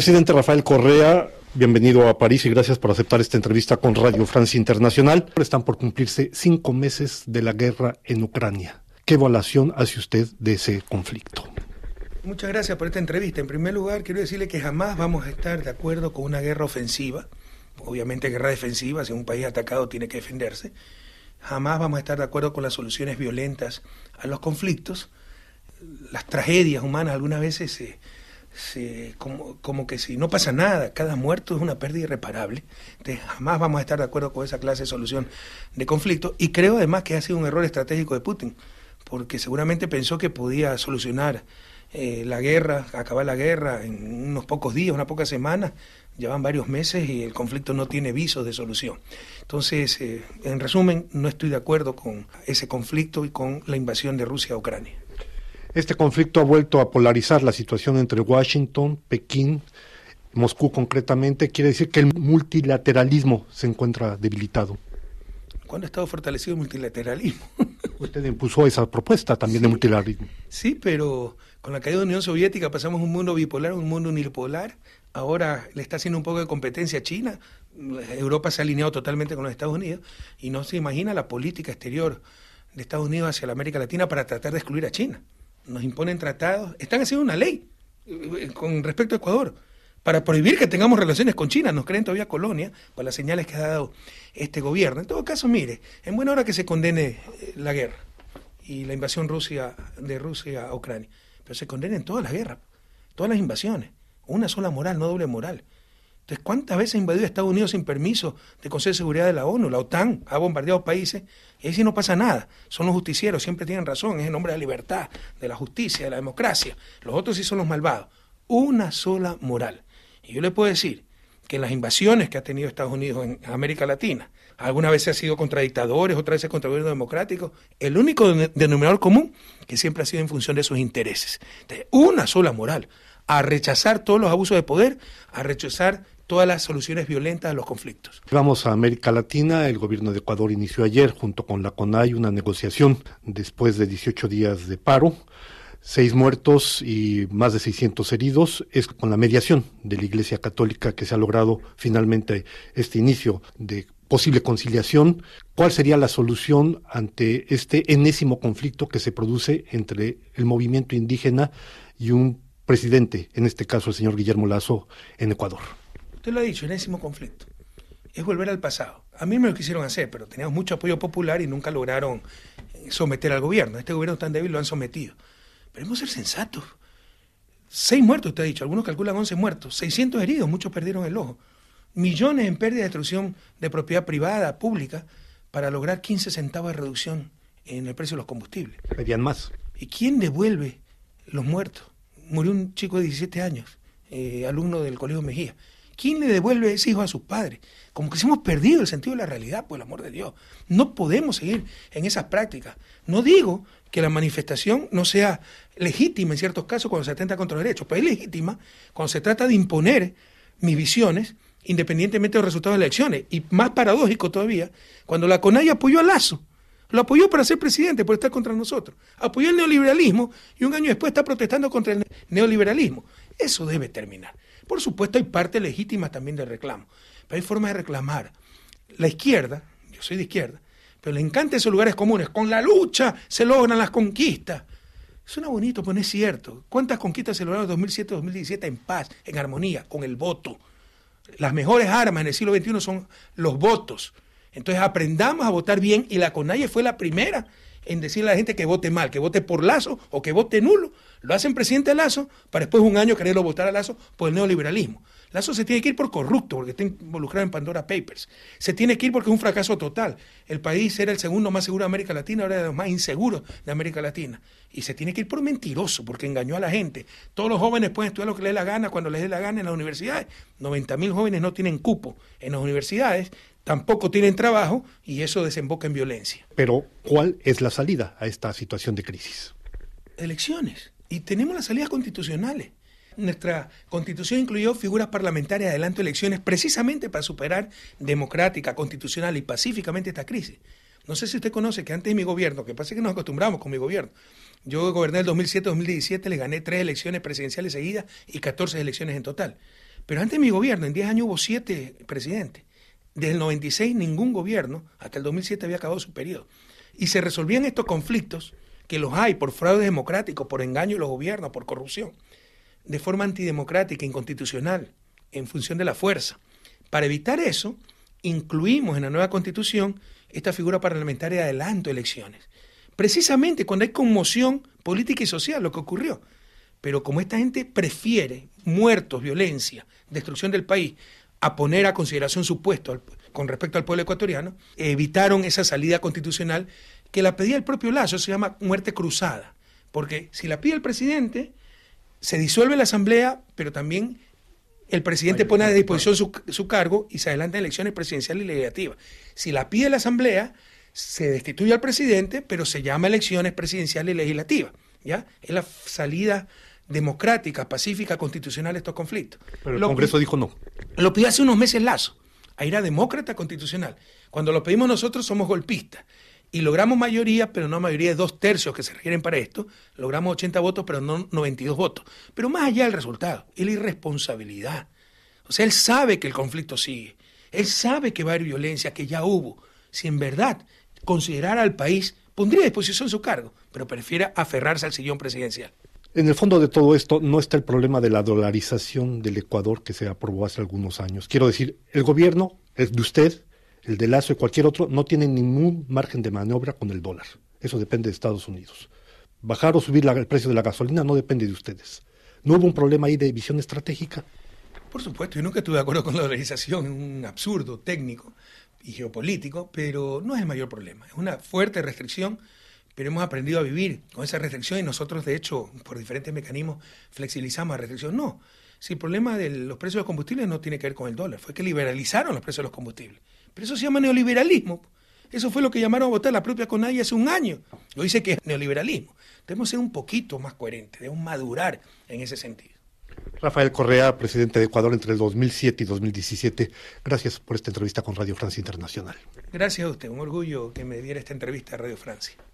presidente Rafael Correa, bienvenido a París y gracias por aceptar esta entrevista con Radio Francia Internacional. Están por cumplirse cinco meses de la guerra en Ucrania. ¿Qué evaluación hace usted de ese conflicto? Muchas gracias por esta entrevista. En primer lugar, quiero decirle que jamás vamos a estar de acuerdo con una guerra ofensiva. Obviamente, guerra defensiva, si un país atacado tiene que defenderse. Jamás vamos a estar de acuerdo con las soluciones violentas a los conflictos. Las tragedias humanas algunas veces se, se, como, que si no pasa nada, cada muerto es una pérdida irreparable. Entonces, jamás vamos a estar de acuerdo con esa clase de solución de conflicto. Y creo además que ha sido un error estratégico de Putin, porque seguramente pensó que podía solucionar eh, la guerra, acabar la guerra en unos pocos días, Una pocas semanas. Llevan varios meses y el conflicto no tiene visos de solución. Entonces, eh, en resumen, no estoy de acuerdo con ese conflicto y con la invasión de Rusia a Ucrania. Este conflicto ha vuelto a polarizar la situación entre Washington, Pekín, Moscú concretamente. Quiere decir que el multilateralismo se encuentra debilitado. ¿Cuándo ha estado fortalecido el multilateralismo? Usted impuso esa propuesta también de multilateralismo. Sí, pero con la caída de la Unión Soviética pasamos un mundo bipolar a un mundo unipolar. Ahora le está haciendo un poco de competencia a China. Europa se ha alineado totalmente con los Estados Unidos y no se imagina la política exterior de Estados Unidos hacia la América Latina para tratar de excluir a China nos imponen tratados, están haciendo una ley eh, eh, con respecto a Ecuador para prohibir que tengamos relaciones con China, nos creen todavía colonia, con las señales que ha dado este gobierno. En todo caso, mire, en buena hora que se condene eh, la guerra y la invasión Rusia, de Rusia a Ucrania, pero se condenen todas las guerras, todas las invasiones, una sola moral, no doble moral. Entonces, ¿cuántas veces ha invadido Estados Unidos sin permiso del Consejo de Seguridad de la ONU? La OTAN ha bombardeado países y ahí sí no pasa nada. Son los justicieros, siempre tienen razón, es el nombre de la libertad, de la justicia, de la democracia. Los otros sí son los malvados. Una sola moral. Y yo le puedo decir que en las invasiones que ha tenido Estados Unidos en América Latina, alguna vez ha sido contra dictadores, otra vez contra gobiernos democráticos, el único denominador común que siempre ha sido en función de sus intereses. Entonces, una sola moral a rechazar todos los abusos de poder, a rechazar todas las soluciones violentas a los conflictos. Vamos a América Latina. El gobierno de Ecuador inició ayer, junto con la CONAI, una negociación después de 18 días de paro seis muertos y más de 600 heridos, es con la mediación de la Iglesia Católica que se ha logrado finalmente este inicio de posible conciliación. ¿Cuál sería la solución ante este enésimo conflicto que se produce entre el movimiento indígena y un presidente, en este caso el señor Guillermo Lazo, en Ecuador? Usted lo ha dicho, enésimo conflicto. Es volver al pasado. A mí me lo quisieron hacer, pero teníamos mucho apoyo popular y nunca lograron eh, someter al gobierno. Este gobierno tan débil lo han sometido. Pero hemos ser sensatos. Seis muertos, usted ha dicho. Algunos calculan 11 muertos. 600 heridos, muchos perdieron el ojo. Millones en pérdida de destrucción de propiedad privada, pública, para lograr 15 centavos de reducción en el precio de los combustibles. Pedían más. ¿Y quién devuelve los muertos? Murió un chico de 17 años, eh, alumno del Colegio Mejía. ¿Quién le devuelve ese hijo a sus padres? Como que se hemos perdido el sentido de la realidad, por pues, el amor de Dios. No podemos seguir en esas prácticas. No digo que la manifestación no sea legítima en ciertos casos cuando se atenta contra los derechos, pero es legítima cuando se trata de imponer mis visiones independientemente de los resultados de las elecciones. Y más paradójico todavía, cuando la CONAI apoyó a Lazo, lo apoyó para ser presidente, por estar contra nosotros. Apoyó el neoliberalismo y un año después está protestando contra el neoliberalismo. Eso debe terminar. Por supuesto, hay parte legítima también del reclamo, pero hay formas de reclamar. La izquierda, yo soy de izquierda, pero le encanta esos lugares comunes. Con la lucha se logran las conquistas. Suena bonito, pero no es cierto. ¿Cuántas conquistas se lograron en 2007-2017 en paz, en armonía, con el voto? Las mejores armas en el siglo XXI son los votos. Entonces aprendamos a votar bien y la CONAIE fue la primera en decirle a la gente que vote mal, que vote por Lazo o que vote nulo. Lo hacen presidente Lazo para después un año quererlo votar a Lazo por el neoliberalismo. Lazo se tiene que ir por corrupto, porque está involucrado en Pandora Papers. Se tiene que ir porque es un fracaso total. El país era el segundo más seguro de América Latina, ahora es el más inseguro de América Latina. Y se tiene que ir por mentiroso, porque engañó a la gente. Todos los jóvenes pueden estudiar lo que les dé la gana, cuando les dé la gana en las universidades. 90 mil jóvenes no tienen cupo en las universidades tampoco tienen trabajo y eso desemboca en violencia. Pero, ¿cuál es la salida a esta situación de crisis? Elecciones. Y tenemos las salidas constitucionales. Nuestra constitución incluyó figuras parlamentarias adelanto elecciones precisamente para superar democrática, constitucional y pacíficamente esta crisis. No sé si usted conoce que antes de mi gobierno, que pasa que nos acostumbramos con mi gobierno, yo goberné el 2007-2017, le gané tres elecciones presidenciales seguidas y 14 elecciones en total. Pero antes de mi gobierno, en 10 años hubo 7 presidentes. Desde el 96 ningún gobierno, hasta el 2007 había acabado su periodo. Y se resolvían estos conflictos, que los hay por fraude democrático, por engaño de los gobiernos, por corrupción, de forma antidemocrática, inconstitucional, en función de la fuerza. Para evitar eso, incluimos en la nueva constitución esta figura parlamentaria de adelanto elecciones. Precisamente cuando hay conmoción política y social, lo que ocurrió. Pero como esta gente prefiere muertos, violencia, destrucción del país, a poner a consideración su puesto con respecto al pueblo ecuatoriano, evitaron esa salida constitucional que la pedía el propio Lazo, se llama muerte cruzada, porque si la pide el presidente, se disuelve la asamblea, pero también el presidente pone a disposición su, cargo y se adelantan elecciones presidenciales y legislativas. Si la pide la asamblea, se destituye al presidente, pero se llama elecciones presidenciales y legislativas. ¿ya? Es la salida democrática, pacífica, constitucional estos conflictos. Pero el Congreso dijo no. Lo pidió hace unos meses Lazo. Ahí era demócrata constitucional. Cuando lo pedimos nosotros somos golpistas. Y logramos mayoría, pero no mayoría de dos tercios que se requieren para esto. Logramos 80 votos, pero no 92 votos. Pero más allá del resultado, es la irresponsabilidad. O sea, él sabe que el conflicto sigue. Él sabe que va a haber violencia, que ya hubo. Si en verdad considerara al país, pondría a disposición su cargo, pero prefiere aferrarse al sillón presidencial. En el fondo de todo esto no está el problema de la dolarización del Ecuador que se aprobó hace algunos años. Quiero decir, el gobierno, el de usted, el de Lazo y cualquier otro, no tiene ningún margen de maniobra con el dólar. Eso depende de Estados Unidos. Bajar o subir el precio de la gasolina no depende de ustedes. ¿No hubo un problema ahí de visión estratégica? Por supuesto, yo nunca estuve de acuerdo con la dolarización, un absurdo técnico y geopolítico, pero no es el mayor problema. Es una fuerte restricción pero hemos aprendido a vivir con esa restricción y nosotros, de hecho, por diferentes mecanismos, flexibilizamos la restricción. No, si el problema de los precios de los combustibles no tiene que ver con el dólar, fue que liberalizaron los precios de los combustibles. Pero eso se llama neoliberalismo. Eso fue lo que llamaron a votar la propia CONAI hace un año. Lo dice que es neoliberalismo. Debemos ser un poquito más coherentes, debemos madurar en ese sentido. Rafael Correa, presidente de Ecuador entre el 2007 y 2017. Gracias por esta entrevista con Radio Francia Internacional. Gracias a usted, un orgullo que me diera esta entrevista a Radio Francia.